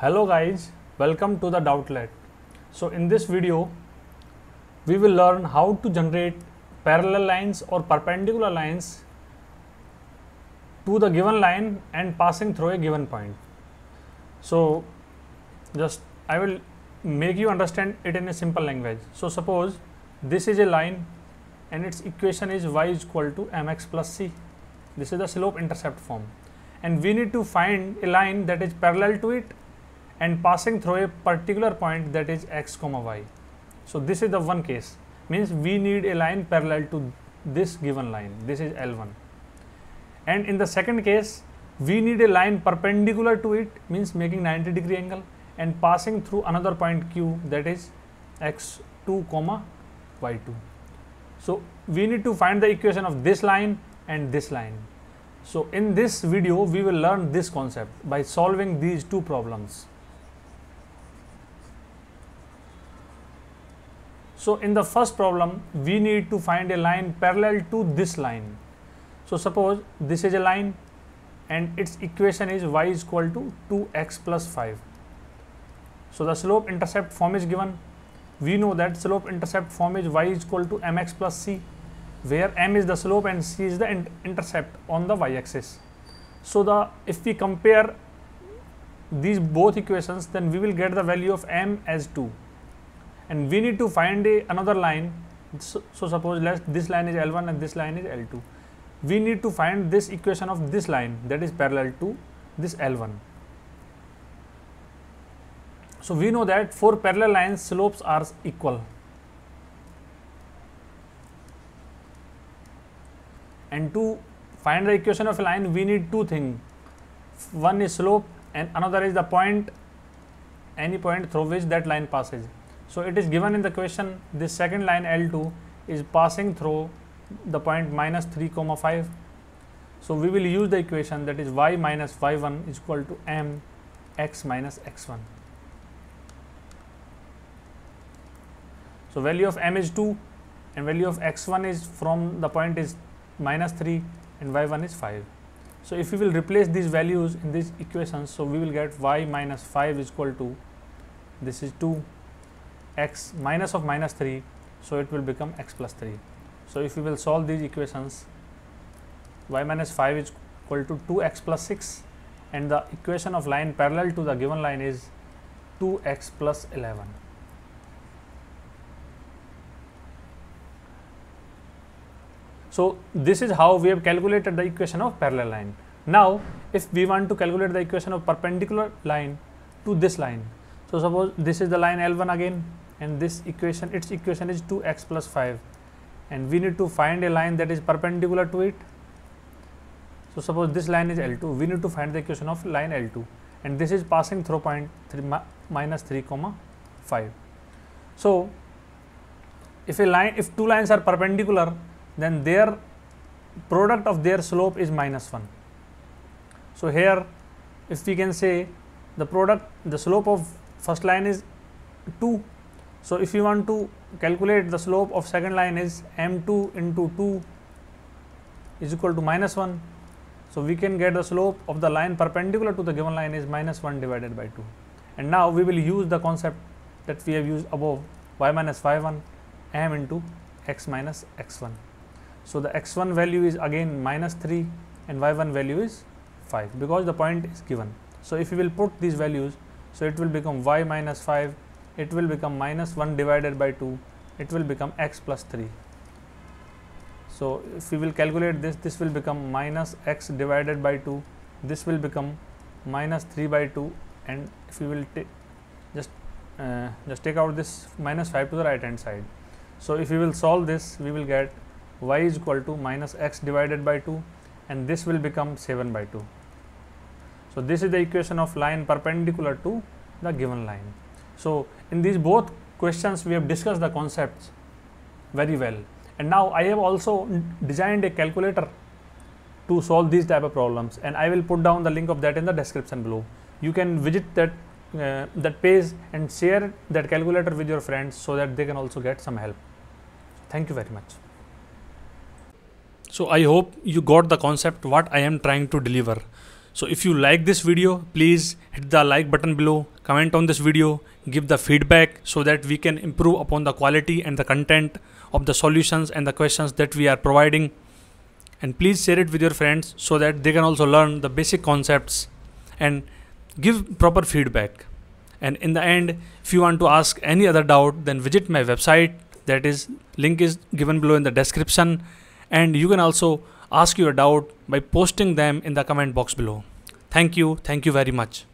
hello guys welcome to the doubtlet so in this video we will learn how to generate parallel lines or perpendicular lines to the given line and passing through a given point so just i will make you understand it in a simple language so suppose this is a line and its equation is y is equal to mx plus c this is the slope intercept form and we need to find a line that is parallel to it and passing through a particular point that is x comma y. So this is the one case means we need a line parallel to this given line this is L1 and in the second case we need a line perpendicular to it means making 90 degree angle and passing through another point q that is x2 comma y2. So we need to find the equation of this line and this line. So in this video we will learn this concept by solving these two problems. So in the first problem, we need to find a line parallel to this line. So suppose this is a line and its equation is y is equal to 2x plus 5. So the slope intercept form is given. We know that slope intercept form is y is equal to mx plus c where m is the slope and c is the in intercept on the y axis. So the if we compare these both equations then we will get the value of m as 2 and we need to find a, another line so, so suppose this line is L1 and this line is L2 we need to find this equation of this line that is parallel to this L1 so we know that for parallel lines slopes are equal and to find the equation of a line we need two things one is slope and another is the point any point through which that line passes so, it is given in the question this second line L2 is passing through the point minus 3 comma 5. So, we will use the equation that is y minus y1 is equal to m x minus x1. So, value of m is 2 and value of x1 is from the point is minus 3 and y1 is 5. So, if we will replace these values in these equations, so we will get y minus 5 is equal to this is 2 x minus of minus 3. So, it will become x plus 3. So, if we will solve these equations y minus 5 is equal to 2 x plus 6 and the equation of line parallel to the given line is 2 x plus 11. So, this is how we have calculated the equation of parallel line. Now, if we want to calculate the equation of perpendicular line to this line, so suppose this is the line L1 again, and this equation its equation is 2x plus 5 and we need to find a line that is perpendicular to it. So, suppose this line is L2 we need to find the equation of line L2 and this is passing through point 3 3 comma 5. So, if a line if two lines are perpendicular then their product of their slope is minus 1. So, here if we can say the product the slope of first line is 2 so, if you want to calculate the slope of second line is m 2 into 2 is equal to minus 1. So, we can get the slope of the line perpendicular to the given line is minus 1 divided by 2. And now, we will use the concept that we have used above y minus y 1 m into x minus x 1. So, the x 1 value is again minus 3 and y 1 value is 5 because the point is given. So, if we will put these values, so it will become y minus 5 it will become minus 1 divided by 2 it will become x plus 3. So, if we will calculate this this will become minus x divided by 2 this will become minus 3 by 2 and if we will just uh, just take out this minus 5 to the right hand side. So, if we will solve this we will get y is equal to minus x divided by 2 and this will become 7 by 2. So, this is the equation of line perpendicular to the given line. So, in these both questions we have discussed the concepts very well and now I have also designed a calculator to solve these type of problems and I will put down the link of that in the description below. You can visit that uh, that page and share that calculator with your friends so that they can also get some help. Thank you very much. So I hope you got the concept what I am trying to deliver. So if you like this video, please hit the like button below, comment on this video, give the feedback so that we can improve upon the quality and the content of the solutions and the questions that we are providing. And please share it with your friends so that they can also learn the basic concepts and give proper feedback. And in the end, if you want to ask any other doubt, then visit my website. That is link is given below in the description. And you can also ask your doubt by posting them in the comment box below. Thank you. Thank you very much.